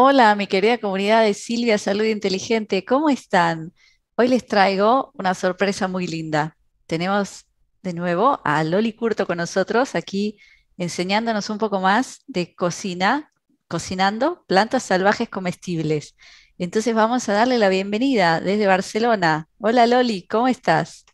Hola, mi querida comunidad de Silvia Salud Inteligente, ¿cómo están? Hoy les traigo una sorpresa muy linda. Tenemos de nuevo a Loli Curto con nosotros aquí enseñándonos un poco más de cocina, cocinando plantas salvajes comestibles. Entonces vamos a darle la bienvenida desde Barcelona. Hola Loli, ¿cómo estás?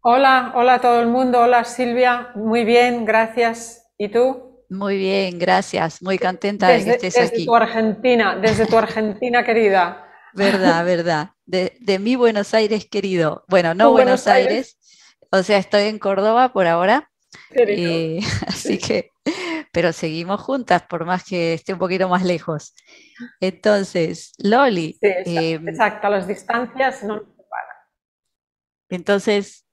Hola, hola a todo el mundo, hola Silvia, muy bien, gracias. ¿Y tú? Muy bien, gracias. Muy contenta de que estés aquí. Desde tu Argentina, desde tu Argentina querida. Verdad, verdad. De, mi Buenos Aires querido. Bueno, no Buenos, Aires. o sea, estoy en Córdoba por ahora. Eh, así que, pero seguimos juntas, por más que esté un poquito más lejos. Entonces, Loli. exacto, em, exacto, las distancias no nos separan. Entonces,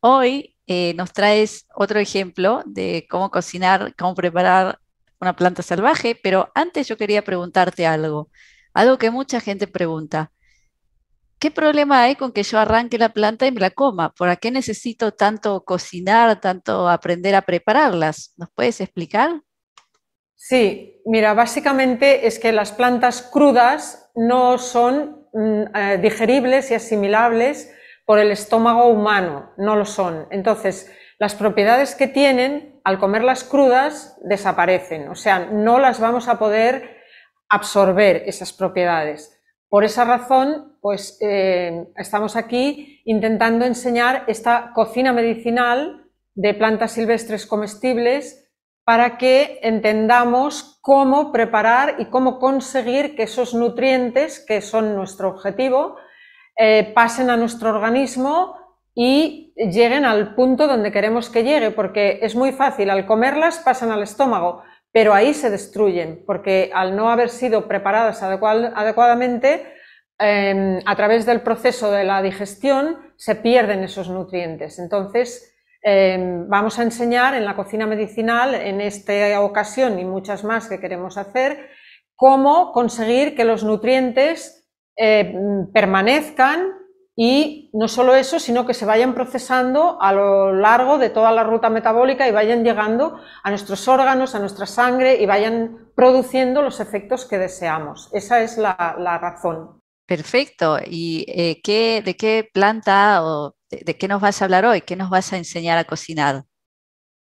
hoy eh, nos traes otro ejemplo de cómo cocinar, cómo preparar una planta salvaje, pero antes yo quería preguntarte algo, algo que mucha gente pregunta. ¿Qué problema hay con que yo arranque la planta y me la coma? ¿Por qué necesito tanto cocinar, tanto aprender a prepararlas? ¿Nos puedes explicar? Sí, mira, básicamente es que las plantas crudas no son mm, eh, digeribles y asimilables por el estómago humano, no lo son. Entonces, las propiedades que tienen, al comerlas crudas, desaparecen, o sea, no las vamos a poder absorber esas propiedades. Por esa razón, pues eh, estamos aquí intentando enseñar esta cocina medicinal de plantas silvestres comestibles para que entendamos cómo preparar y cómo conseguir que esos nutrientes, que son nuestro objetivo, eh, pasen a nuestro organismo y lleguen al punto donde queremos que llegue, porque es muy fácil, al comerlas pasan al estómago, pero ahí se destruyen, porque al no haber sido preparadas adecuadamente, em, a través del proceso de la digestión se pierden esos nutrientes. Entonces, em, vamos a enseñar en la cocina medicinal, en esta ocasión y muchas más que queremos hacer, cómo conseguir que los nutrientes eh, permanezcan y no solo eso, sino que se vayan procesando a lo largo de toda la ruta metabólica y vayan llegando a nuestros órganos, a nuestra sangre y vayan produciendo los efectos que deseamos. Esa es la, razón. Perfecto. ¿Y eh, ¿qué, de qué planta o de, de, qué nos vas a hablar hoy? ¿Qué nos vas a enseñar a cocinar?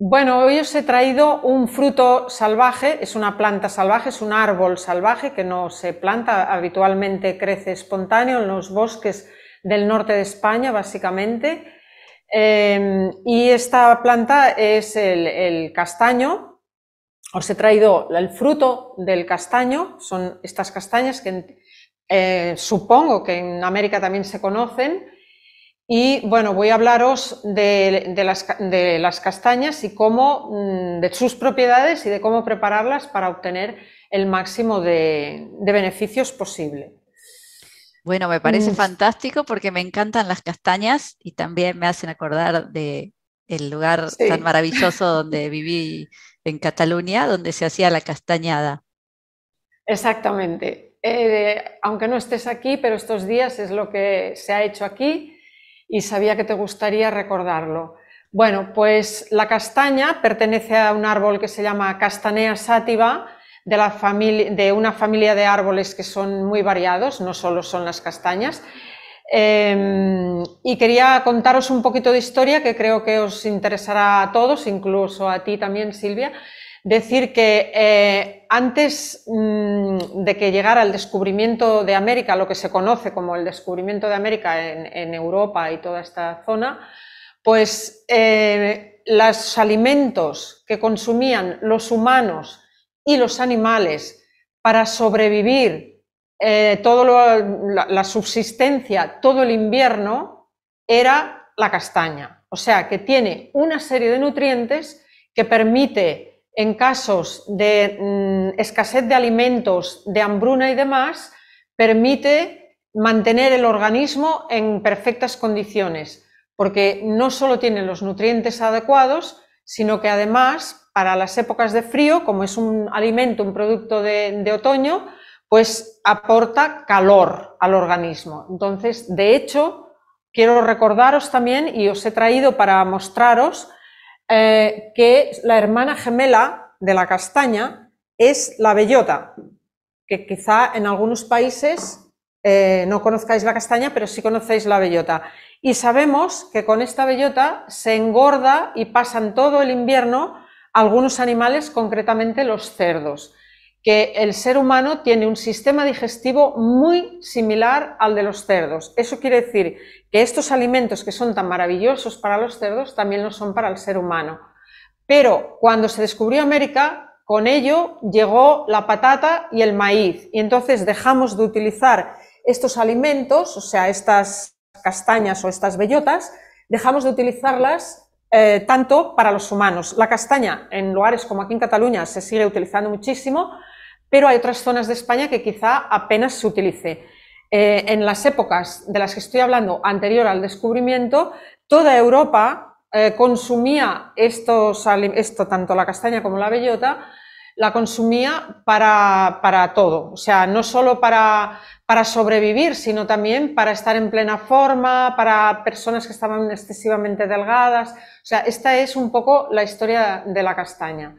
Bueno, hoy os he traído un fruto salvaje, es una planta salvaje, es un árbol salvaje que no se planta, habitualmente crece espontáneo en los bosques del norte de España, básicamente. Em, y esta planta es el, castaño. Os he traído el fruto del castaño, son estas castañas que eh, supongo que en América también se conocen. Y bueno, voy a hablaros de, las, castañas y cómo, mm, de sus propiedades y de cómo prepararlas para obtener el máximo de, beneficios posible. Bueno, me parece mm. fantástico porque me encantan las castañas y también me hacen acordar de el lugar tan maravilloso donde viví en Cataluña, donde se hacía la castañada. Exactamente. Eh, aunque no estés aquí, pero estos días es lo que se ha hecho aquí y sabía que te gustaría recordarlo. Bueno, pues la castaña pertenece a un árbol que se llama Castanea sativa, de, una familia de árboles que son muy variados, no solo son las castañas. Em, y quería contaros un poquito de historia que creo que os interesará a todos, incluso a ti también, Silvia decir que eh, antes mm, de que llegara el descubrimiento de América, lo que se conoce como el descubrimiento de América en, Europa y toda esta zona, pues eh, los alimentos que consumían los humanos y los animales para sobrevivir eh, toda la subsistencia, todo el invierno, era la castaña. O sea, que tiene una serie de nutrientes que permite en casos de mm, escasez de alimentos, de hambruna y demás, permite mantener el organismo en perfectas condiciones, porque no solo tiene los nutrientes adecuados, sino que además para las épocas de frío, como es un alimento, un producto de otoño, pues aporta calor al organismo. Entonces, de hecho, quiero recordaros también, y os he traído para mostraros, eh, que la hermana gemela de la castaña es la bellota, que quizá en algunos países eh, no conozcáis la castaña, pero sí conocéis la bellota. Y sabemos que con esta bellota se engorda y pasan todo el invierno algunos animales, concretamente los cerdos que el ser humano tiene un sistema digestivo muy similar al de los cerdos. Eso quiere decir que estos alimentos que son tan maravillosos para los cerdos también lo son para el ser humano. Pero cuando se descubrió América, con ello llegó la patata y el maíz. Y entonces dejamos de utilizar estos alimentos, o sea, estas castañas o estas bellotas, dejamos de utilizarlas eh, tanto para los humanos. La castaña en lugares como aquí en Cataluña se sigue utilizando muchísimo, pero hay otras zonas de España que quizá apenas se utilice. Eh, en las épocas de las que estoy hablando, anterior al descubrimiento, toda Europa eh, consumía esto, tanto la castaña como la bellota, la consumía para, todo, o sea, no solo para, para, sobrevivir, sino también para estar en plena forma, para personas que estaban excesivamente delgadas. O sea, esta es un poco la historia de la castaña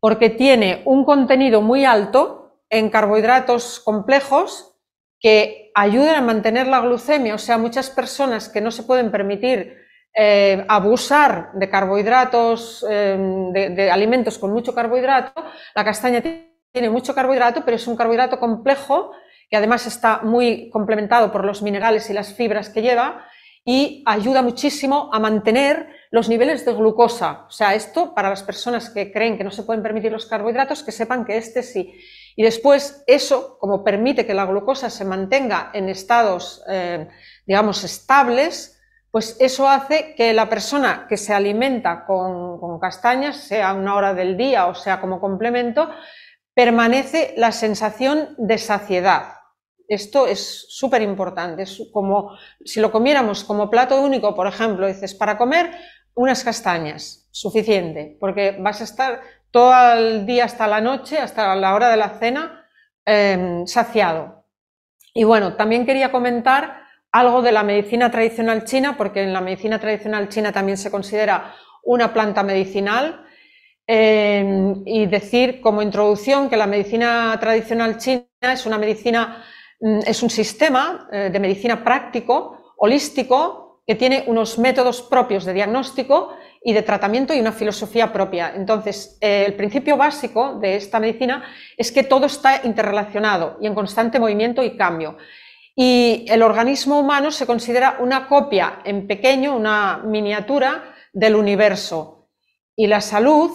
porque tiene un contenido muy alto en carbohidratos complejos que ayudan a mantener la glucemia. O sea, muchas personas que no se pueden permitir eh, abusar de carbohidratos, em, de, de, alimentos con mucho carbohidrato, la castaña tiene mucho carbohidrato, pero es un carbohidrato complejo que además está muy complementado por los minerales y las fibras que lleva y ayuda muchísimo a mantener los niveles de glucosa, o sea, esto para las personas que creen que no se pueden permitir los carbohidratos, que sepan que este sí. Y después eso, como permite que la glucosa se mantenga en estados, eh, digamos, estables, pues eso hace que la persona que se alimenta con, castañas, sea una hora del día o sea como complemento, permanece la sensación de saciedad. Esto es súper importante, es como si lo comiéramos como plato único, por ejemplo, dices, para comer unas castañas, suficiente, porque vas a estar todo el día hasta la noche, hasta la hora de la cena, em, saciado. Y bueno, también quería comentar algo de la medicina tradicional china, porque en la medicina tradicional china también se considera una planta medicinal. Em, y decir como introducción que la medicina tradicional china es una medicina, mm, es un sistema eh, de medicina práctico, holístico, que tiene unos métodos propios de diagnóstico y de tratamiento y una filosofía propia. Entonces, eh, el principio básico de esta medicina es que todo está interrelacionado y en constante movimiento y cambio. Y el organismo humano se considera una copia en pequeño, una miniatura del universo. Y la salud,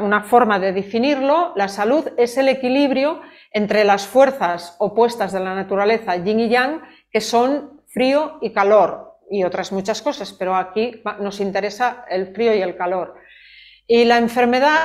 una forma de definirlo, la salud es el equilibrio entre las fuerzas opuestas de la naturaleza, yin y yang, que son frío y calor y otras muchas cosas, pero aquí nos interesa el frío y el calor. Y la enfermedad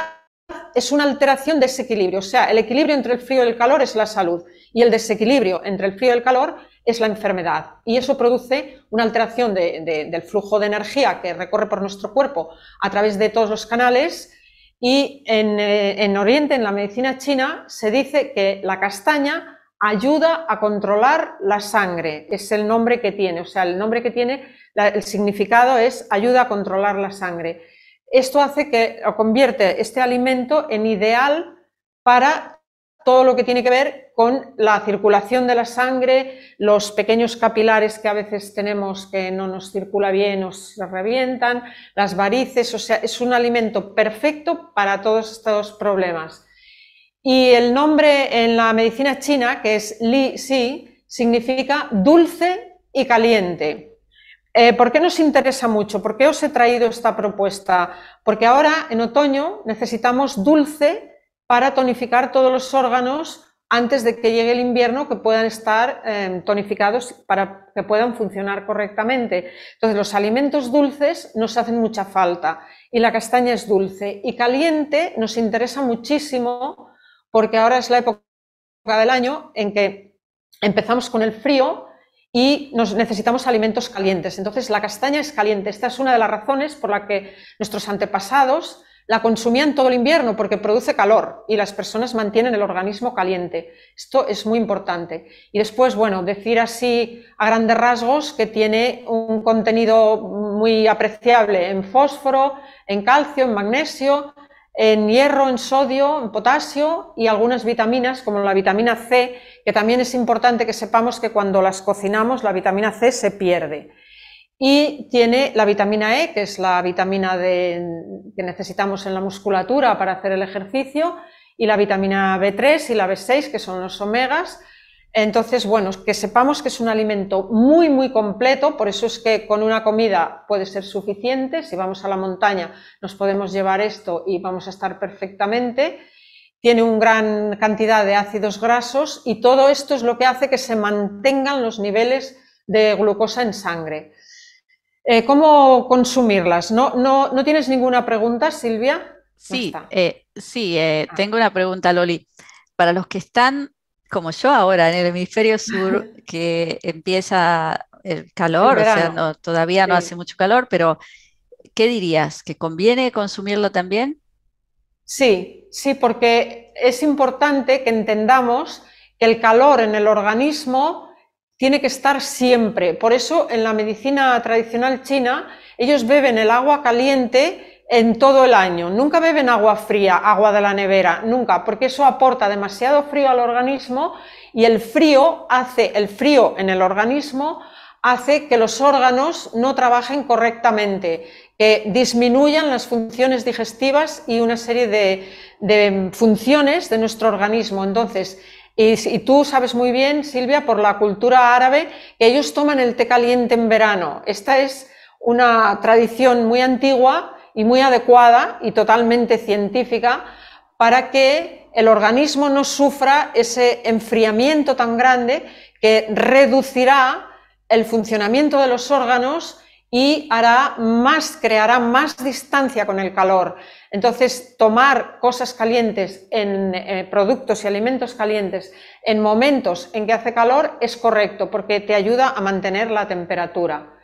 es una alteración de ese equilibrio, o sea, el equilibrio entre el frío y el calor es la salud y el desequilibrio entre el frío y el calor es la enfermedad. Y eso produce una alteración del flujo de energía que recorre por nuestro cuerpo a través de todos los canales. Y en, eh, en Oriente, en la medicina china, se dice que la castaña ayuda a controlar la sangre, es el nombre que tiene, o sea, el nombre que tiene, el significado es ayuda a controlar la sangre. Esto hace que o convierte este alimento en ideal para todo lo que tiene que ver con la circulación de la sangre, los pequeños capilares que a veces tenemos que no nos circula bien o se revientan, las varices, o sea, es un alimento perfecto para todos estos problemas. Y el nombre en la medicina china, que es Li Si, significa dulce y caliente. Eh, ¿Por qué nos interesa mucho? ¿Por qué os he traído esta propuesta? Porque ahora, en otoño, necesitamos dulce para tonificar todos los órganos antes de que llegue el invierno, que puedan estar em, tonificados para que puedan funcionar correctamente. Entonces, los alimentos dulces nos hacen mucha falta y la castaña es dulce. Y caliente nos interesa muchísimo porque ahora es la época del año en que empezamos con el frío y nos necesitamos alimentos calientes. Entonces la castaña es caliente. Esta es una de las razones por la que nuestros antepasados la consumían todo el invierno porque produce calor y las personas mantienen el organismo caliente. Esto es muy importante. Y después, bueno, decir así a grandes rasgos que tiene un contenido muy apreciable en fósforo, en calcio, en magnesio, en hierro, en sodio, en potasio y algunas vitaminas, como la vitamina C, que también es importante que sepamos que cuando las cocinamos la vitamina C se pierde. Y tiene la vitamina E, que es la vitamina que necesitamos en la musculatura para hacer el ejercicio, y la vitamina B3 y la B6, que son los omegas, entonces, bueno, que sepamos que es un alimento muy, muy completo, por eso es que con una comida puede ser suficiente, si vamos a la montaña nos podemos llevar esto y vamos a estar perfectamente, tiene una gran cantidad de ácidos grasos y todo esto es lo que hace que se mantengan los niveles de glucosa en sangre. Eh, ¿Cómo consumirlas? ¿No, no, tienes ninguna pregunta, Silvia? Sí, eh, sí eh, ah. tengo una pregunta, Loli. Para los que están como yo ahora, en el hemisferio sur, que empieza el calor, o sea, todavía no hace mucho calor, pero ¿qué dirías? ¿Que conviene consumirlo también? Sí, sí, porque es importante que entendamos que el calor en el organismo tiene que estar siempre. Por eso en la medicina tradicional china ellos beben el agua caliente en todo el año. Nunca beben agua fría, agua de la nevera, nunca, porque eso aporta demasiado frío al organismo y el frío hace, el frío en el organismo hace que los órganos no trabajen correctamente, que disminuyan las funciones digestivas y una serie de, funciones de nuestro organismo. Entonces, y, tú sabes muy bien, Silvia, por la cultura árabe, que ellos toman el té caliente en verano. Esta es una tradición muy antigua y muy adecuada y totalmente científica para que el organismo no sufra ese enfriamiento tan grande que reducirá el funcionamiento de los órganos y hará más, creará más distancia con el calor. Entonces, tomar cosas calientes en eh, productos y alimentos calientes en momentos en que hace calor es correcto porque te ayuda a mantener la temperatura.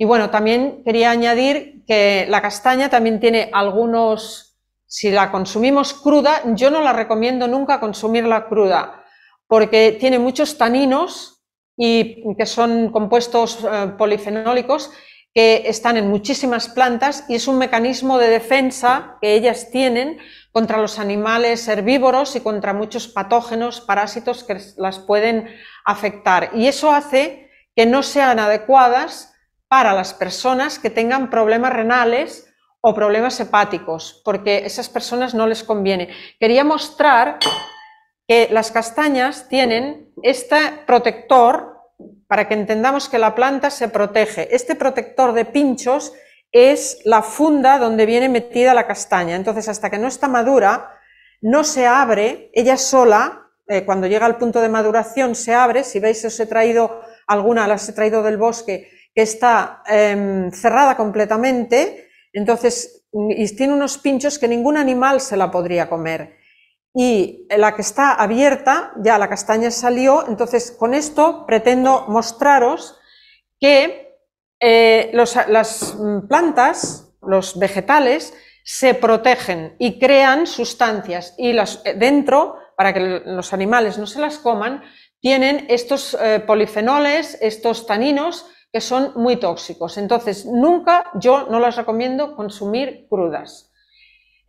Y bueno, también quería añadir que la castaña también tiene algunos, si la consumimos cruda, yo no la recomiendo nunca consumirla cruda, porque tiene muchos taninos y que son compuestos eh, polifenólicos que están en muchísimas plantas y es un mecanismo de defensa que ellas tienen contra los animales herbívoros y contra muchos patógenos, parásitos que las pueden afectar. Y eso hace que no sean adecuadas para las personas que tengan problemas renales o problemas hepáticos, porque esas personas no les conviene. Quería mostrar que las castañas tienen este protector para que entendamos que la planta se protege. Este protector de pinchos es la funda donde viene metida la castaña. Entonces, hasta que no está madura, no se abre ella sola, eh, cuando llega al punto de maduración se abre, si veis os he traído alguna, las he traído del bosque, que está em, cerrada completamente, entonces, y tiene unos pinchos que ningún animal se la podría comer. Y la que está abierta, ya la castaña salió, entonces con esto pretendo mostraros que eh, las mm, plantas, los vegetales, se protegen y crean sustancias y las, eh, dentro, para que los animales no se las coman, tienen estos eh, polifenoles, estos taninos, que son muy tóxicos. Entonces, nunca yo no las recomiendo consumir crudas.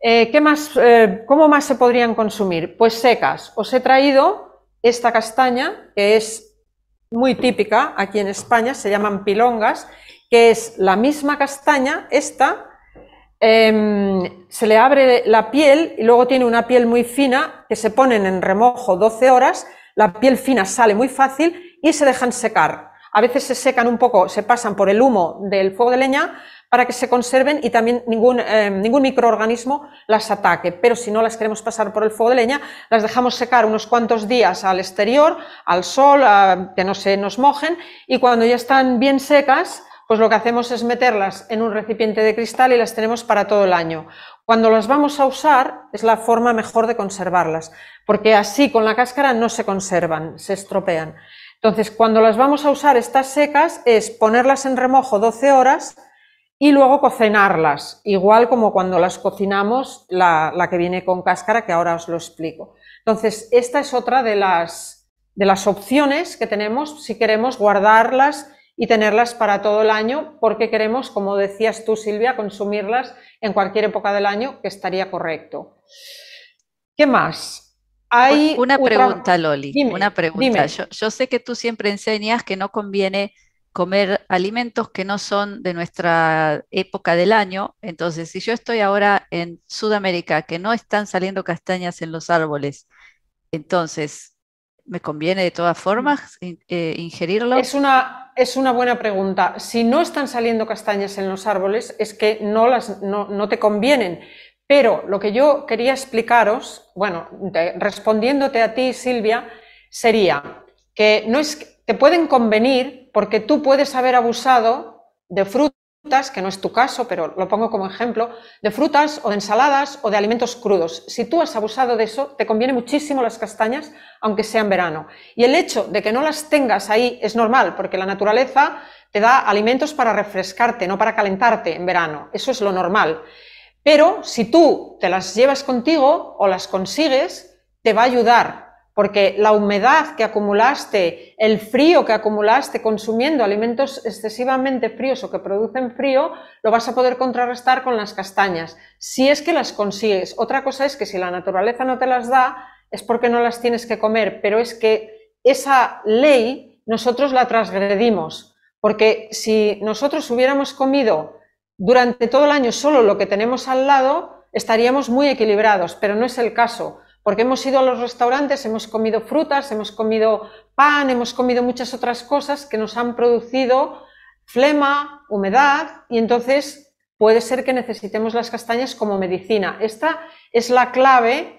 Eh, más, eh, ¿Cómo más se podrían consumir? Pues secas. Os he traído esta castaña, que es muy típica aquí en España, se llaman pilongas, que es la misma castaña, esta, em, se le abre la piel y luego tiene una piel muy fina que se ponen en remojo 12 horas, la piel fina sale muy fácil y se dejan secar a veces se secan un poco, se pasan por el humo del fuego de leña para que se conserven y también ningún, eh, ningún microorganismo las ataque. Pero si no las queremos pasar por el fuego de leña, las dejamos secar unos cuantos días al exterior, al sol, que no se nos mojen y cuando ya están bien secas, pues lo que hacemos es meterlas en un recipiente de cristal y las tenemos para todo el año. Cuando las vamos a usar es la forma mejor de conservarlas, porque así con la cáscara no se conservan, se estropean. Entonces, cuando las vamos a usar estas secas es ponerlas en remojo 12 horas y luego cocinarlas, igual como cuando las cocinamos la, que viene con cáscara, que ahora os lo explico. Entonces, esta es otra de de las opciones que tenemos si queremos guardarlas y tenerlas para todo el año, porque queremos, como decías tú, Silvia, consumirlas en cualquier época del año, que estaría correcto. ¿Qué más? Hay una pregunta, Loli. una pregunta. Yo, sé que tú siempre enseñas que no conviene comer alimentos que no son de nuestra época del año. Entonces, si yo estoy ahora en Sudamérica, que no están saliendo castañas en los árboles, entonces, ¿me conviene de todas formas eh, ingerirlo? Es una, es una buena pregunta. Si no están saliendo castañas en los árboles, es que no, las, no te convienen pero lo que yo quería explicaros, bueno, respondiéndote a ti, Silvia, sería que no es, te pueden convenir porque tú puedes haber abusado de frutas, que no es tu caso, pero lo pongo como ejemplo, de frutas o de ensaladas o de alimentos crudos. Si tú has abusado de eso, te conviene muchísimo las castañas, aunque sea en verano. Y el hecho de que no las tengas ahí es normal, porque la naturaleza te da alimentos para refrescarte, no para calentarte en verano. Eso es lo normal. Pero si tú te las llevas contigo o las consigues, te va a ayudar, porque la humedad que acumulaste, el frío que acumulaste consumiendo alimentos excesivamente fríos o que producen frío, lo vas a poder contrarrestar con las castañas, si es que las consigues. Otra cosa es que si la naturaleza no te las da, es porque no las tienes que comer, pero es que esa ley nosotros la transgredimos, porque si nosotros hubiéramos comido durante todo el año solo lo que tenemos al lado, estaríamos muy equilibrados, pero no es el caso, porque hemos ido a los restaurantes, hemos comido frutas, hemos comido pan, hemos comido muchas otras cosas que nos han producido flema, humedad, y entonces puede ser que necesitemos las castañas como medicina. Esta es la clave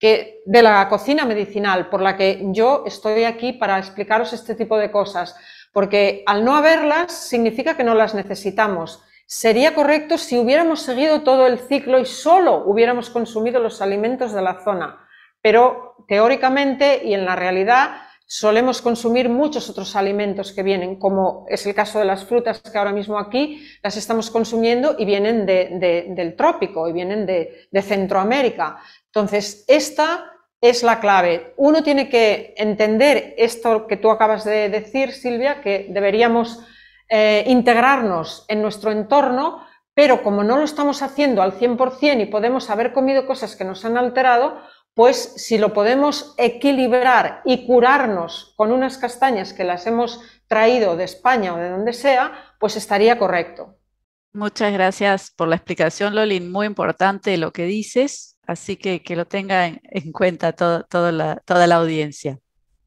de la cocina medicinal por la que yo estoy aquí para explicaros este tipo de cosas, porque al no haberlas significa que no las necesitamos. Sería correcto si hubiéramos seguido todo el ciclo y solo hubiéramos consumido los alimentos de la zona, pero teóricamente y en la realidad solemos consumir muchos otros alimentos que vienen, como es el caso de las frutas que ahora mismo aquí las estamos consumiendo y vienen del trópico y vienen de, de Centroamérica. Entonces, esta es la clave. Uno tiene que entender esto que tú acabas de decir, Silvia, que deberíamos eh, integrarnos en nuestro entorno, pero como no lo estamos haciendo al 100% y podemos haber comido cosas que nos han alterado, pues si lo podemos equilibrar y curarnos con unas castañas que las hemos traído de España o de donde sea, pues estaría correcto. Muchas gracias por la explicación, Lolin. Muy importante lo que dices, así que que lo tenga en, cuenta toda la audiencia.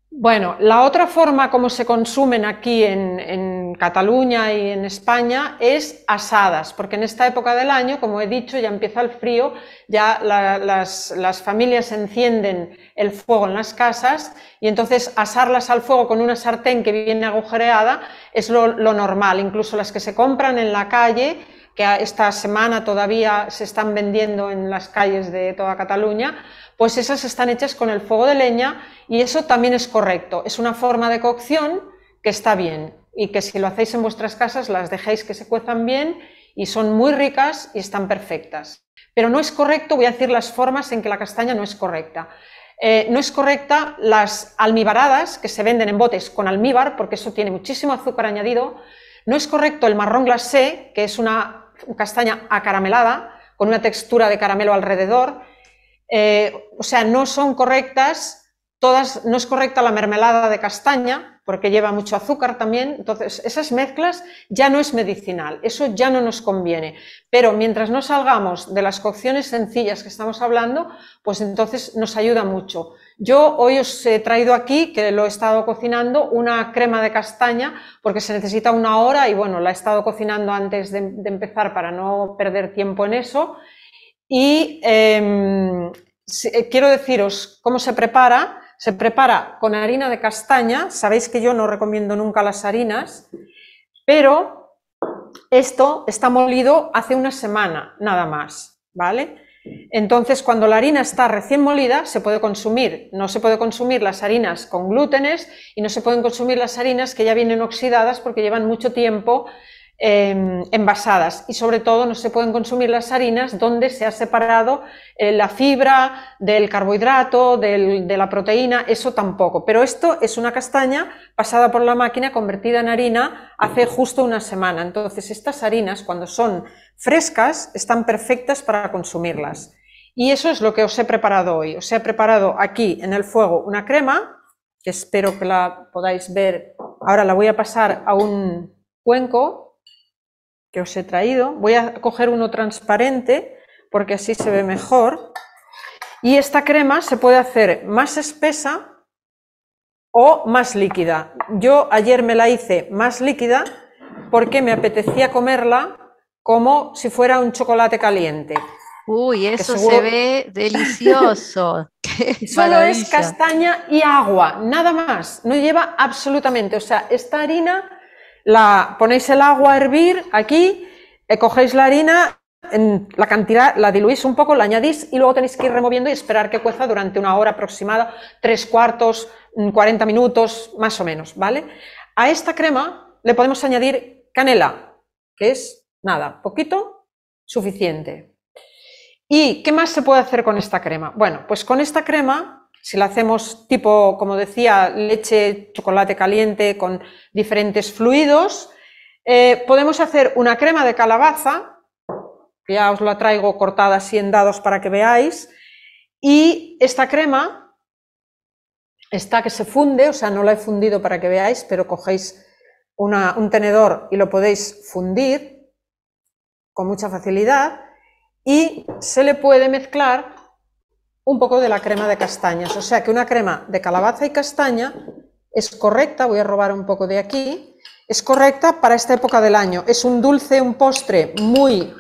Bueno, la otra forma como se consumen aquí en, Cataluña y en España es asadas, porque en esta época del año, como he dicho, ya empieza el frío, ya las, familias encienden el fuego en las casas y entonces asarlas al fuego con una sartén que viene agujereada es lo normal, incluso las que se compran en la calle que esta semana todavía se están vendiendo en las calles de toda Cataluña, pues esas están hechas con el fuego de leña y eso también es correcto. Es una forma de cocción que está bien y que si lo hacéis en vuestras casas las dejáis que se cuezan bien y son muy ricas y están perfectas. Pero no es correcto, voy a decir las formas en que la castaña no es correcta. Eh, no es correcta las almibaradas que se venden en botes con almíbar, porque eso tiene muchísimo azúcar añadido. No es correcto el marrón glacé, que es una castaña acaramelada, con una textura de caramelo alrededor. Eh, o sea, no son correctas todas, no es correcta la mermelada de castaña, porque lleva mucho azúcar también, entonces esas mezclas ya no es medicinal, eso ya no nos conviene. Pero mientras no salgamos de las cocciones sencillas que estamos hablando, pues entonces nos ayuda mucho. Yo hoy os he traído aquí, que lo he estado cocinando, una crema de castaña, porque se necesita una hora y bueno, la he estado cocinando antes de empezar para no perder tiempo en eso y em, eh, quiero deciros cómo se prepara. Se prepara con harina de castaña. Sabéis que yo no recomiendo nunca las harinas, pero esto está molido hace una semana, nada más, ¿vale? Entonces, cuando la harina está recién molida, se puede consumir. No se puede consumir las harinas con glútenes y no se pueden consumir las harinas que ya vienen oxidadas porque llevan mucho tiempo Em, envasadas y sobre todo no se pueden consumir las harinas donde se ha separado eh, la fibra del carbohidrato, de la proteína, eso tampoco. Pero esto es una castaña pasada por la máquina, convertida en harina hace justo una semana. Entonces estas harinas cuando son frescas están perfectas para consumirlas. Y eso es lo que os he preparado hoy. Os he preparado aquí en el fuego una crema, que espero que la podáis ver. Ahora la voy a pasar a un cuenco que os he traído. Voy a coger uno transparente porque así se ve mejor. Y esta crema se puede hacer más espesa o más líquida. Yo ayer me la hice más líquida porque me apetecía comerla como si fuera un chocolate caliente. Uy, eso se ve delicioso. Solo es castaña y agua, nada más. No lleva absolutamente. O sea, esta harina la, ponéis el agua a hervir aquí, eh, cogéis la harina, en la cantidad la diluís un poco, la añadís y luego tenéis que ir removiendo y esperar que cueza durante una hora aproximada, tres cuartos, 40 mm, minutos, más o menos, ¿vale? A esta crema le podemos añadir canela, que es nada, poquito, suficiente. ¿Y qué más se puede hacer con esta crema? Bueno, pues con esta crema si la hacemos tipo, como decía, leche, chocolate caliente con diferentes fluidos, eh, podemos hacer una crema de calabaza, que ya os la traigo cortada así en dados para que veáis, y esta crema está que se funde, o sea, no la he fundido para que veáis, pero cogéis un tenedor y lo podéis fundir con mucha facilidad y se le puede mezclar un poco de la crema de castañas. O sea que una crema de calabaza y castaña es correcta, voy a robar un poco de aquí, es correcta para esta época del año. Es un dulce, un postre muy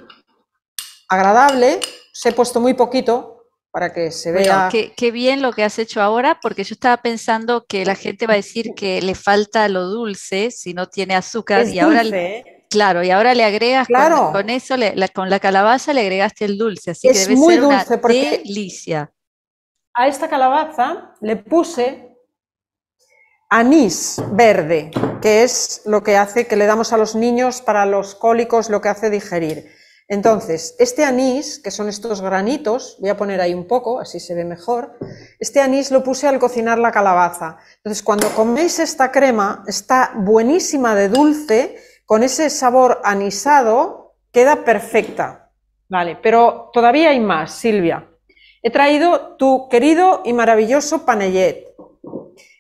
agradable, se he puesto muy poquito para que se vea. qué, bien lo que has hecho ahora, porque yo estaba pensando que la gente va a decir que le falta lo dulce si no tiene azúcar y ahora ¿eh? claro y ahora le agregas con, eso la, con la calabaza le agregaste el dulce, así es que debe muy dulce una porque, delicia a esta calabaza le puse anís verde, que es lo que hace que le damos a los niños para los cólicos, lo que hace digerir. Entonces, este anís, que son estos granitos, voy a poner ahí un poco, así se ve mejor, este anís lo puse al cocinar la calabaza. Entonces, cuando coméis esta crema, está buenísima de dulce, con ese sabor anisado, queda perfecta. Vale, pero todavía hay más, Silvia. He traído tu querido y maravilloso panellet.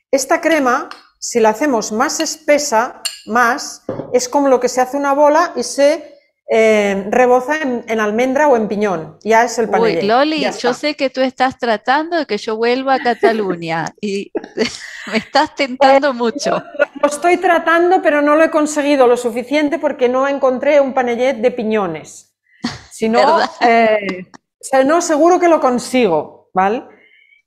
Esta crema, si la hacemos más espesa, más, es como lo que se hace una bola y se eh, reboza en, almendra o en piñón. Ya es el panellet. Uy, Loli, yo sé que tú estás tratando de que yo vuelva a Cataluña y me estás tentando mucho. Lo estoy tratando, pero no lo he conseguido lo suficiente porque no encontré un panellet de piñones. Si no, no, seguro que lo consigo, ¿vale?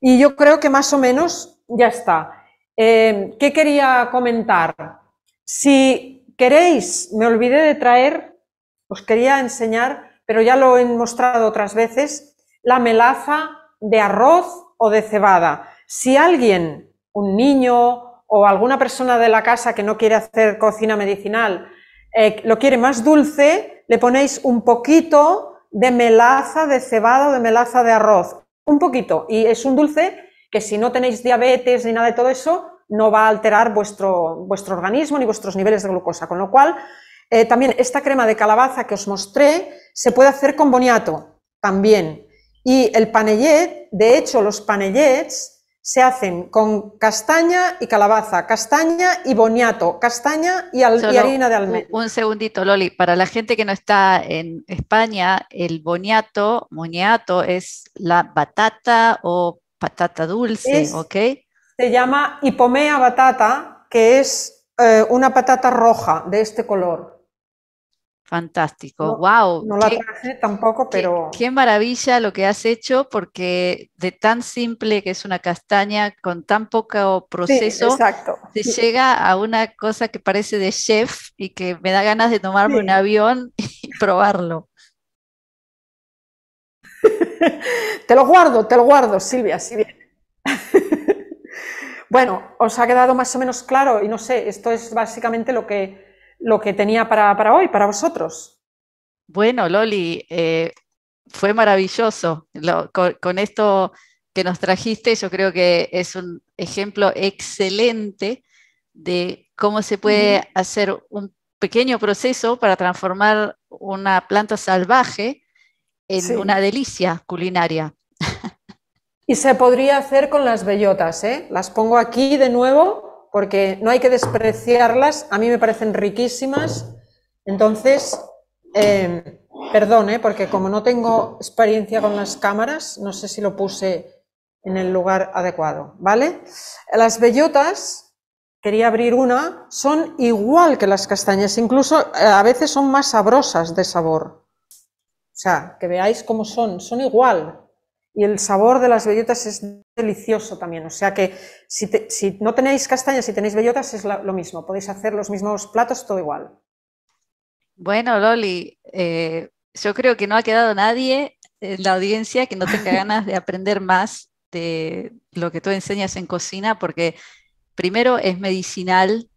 Y yo creo que más o menos ya está. Em, ¿Qué quería comentar? Si queréis, me olvidé de traer, os quería enseñar, pero ya lo he mostrado otras veces, la melaza de arroz o de cebada. Si alguien, un niño o alguna persona de la casa que no quiere hacer cocina medicinal, eh, lo quiere más dulce, le ponéis un poquito de melaza de cebada de melaza de arroz, un poquito, y es un dulce que si no tenéis diabetes ni nada de todo eso, no va a alterar vuestro, vuestro organismo ni vuestros niveles de glucosa, con lo cual eh, también esta crema de calabaza que os mostré se puede hacer con boniato también. Y el panellet, de hecho los panellets se hacen con castaña y calabaza, castaña y boniato, castaña y, harina de almendra. Un, segundito, Loli, para la gente que no está en España, el boniato, moniato, es la batata o patata dulce, ¿ok? Se llama hipomea batata, que es eh, una patata roja de este color. Fantástico, wow. No la traje tampoco, pero... Qué, maravilla lo que has hecho, porque de tan simple que es una castaña, con tan poco proceso, se llega a una cosa que parece de chef y que me da ganas de tomarme un avión y probarlo. te lo guardo, te lo guardo, Silvia, así bien. bueno, os ha quedado más o menos claro y no sé, esto es básicamente lo que lo que tenía para, para hoy, para vosotros. Bueno, Loli, eh, fue maravilloso. con, esto que nos trajiste, yo creo que es un ejemplo excelente de cómo se puede hacer un pequeño proceso para transformar una planta salvaje en una delicia culinaria. Y se podría hacer con las bellotas, ¿eh? Las pongo aquí de nuevo porque no hay que despreciarlas, a mí me parecen riquísimas, entonces, eh, perdón, eh, porque como no tengo experiencia con las cámaras, no sé si lo puse en el lugar adecuado, ¿vale? Las bellotas, quería abrir una, son igual que las castañas, incluso eh, a veces son más sabrosas de sabor. O sea, que veáis cómo son, son igual. Y el sabor de las bellotas es delicioso también. O sea que si, no tenéis castañas, si tenéis bellotas, es lo mismo. Podéis hacer los mismos platos, todo igual. Bueno, Loli, eh, yo creo que no ha quedado nadie en la audiencia que no tenga ganas de aprender más de lo que tú enseñas en cocina, porque primero es medicinal,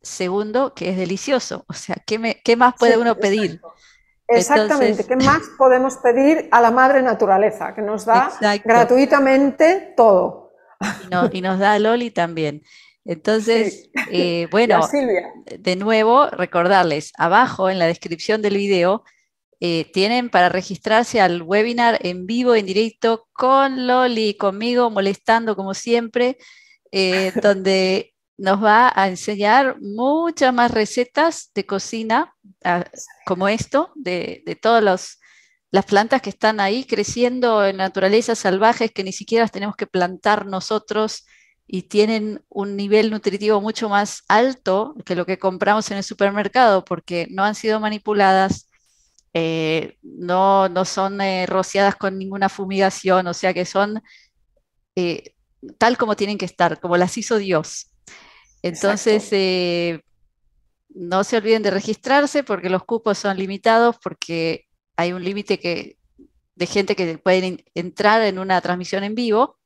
segundo que es delicioso. O sea, ¿qué, qué más puede uno pedir? Exactamente, ¿qué más podemos pedir a la madre naturaleza que nos da gratuitamente todo? Y, nos da a Loli también. Entonces, eh, bueno, de nuevo, recordarles, abajo en la descripción del video eh, tienen para registrarse al webinar en vivo, en directo, con Loli, conmigo, molestando como siempre, eh, donde nos va a enseñar muchas más recetas de cocina ah, como esto, de, todas los, las plantas que están ahí creciendo en naturaleza salvajes que ni siquiera las tenemos que plantar nosotros y tienen un nivel nutritivo mucho más alto que lo que compramos en el supermercado porque no han sido manipuladas, eh, no, son eh, rociadas con ninguna fumigación, o sea que son eh, tal como tienen que estar, como las hizo Dios. Entonces, eh, no se olviden de registrarse porque los cupos son limitados, porque hay un límite de gente que puede entrar en una transmisión en vivo.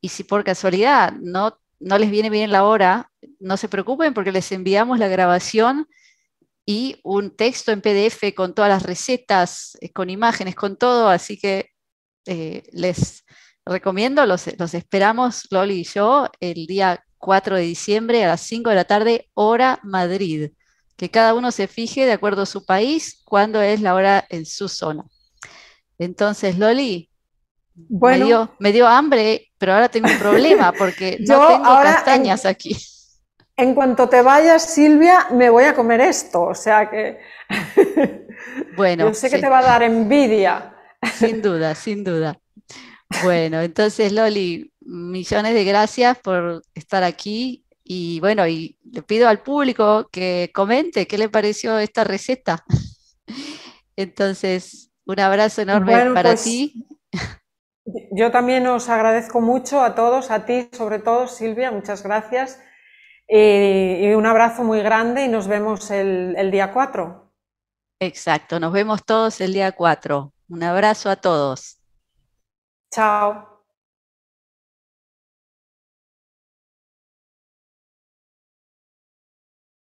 Y si por casualidad no, no les viene bien la hora, no se preocupen porque les enviamos la grabación y un texto en PDF con todas las recetas, eh, con imágenes, con todo. Así que eh, les recomiendo, los, los esperamos, Loli y yo, el día 4 de diciembre a las 5 de la tarde, hora Madrid. Que cada uno se fije de acuerdo a su país cuándo es la hora en su zona. Entonces, Loli, me dio, hambre, pero ahora tengo un problema porque yo no tengo castañas aquí. En cuanto te vayas, Silvia, me voy a comer esto. O sea que. Bueno. sé que te va a dar envidia. Sin duda, sin duda. Bueno, entonces, Loli, millones de gracias por estar aquí y bueno, y le pido al público que comente qué le pareció esta receta. Entonces, un abrazo enorme para pues, ti. Yo también os agradezco mucho a todos, a ti sobre todo, Silvia, muchas gracias. Eh, y, un abrazo muy grande y nos vemos el día 4. Exacto, nos vemos todos el día 4. Un abrazo a todos. Chao.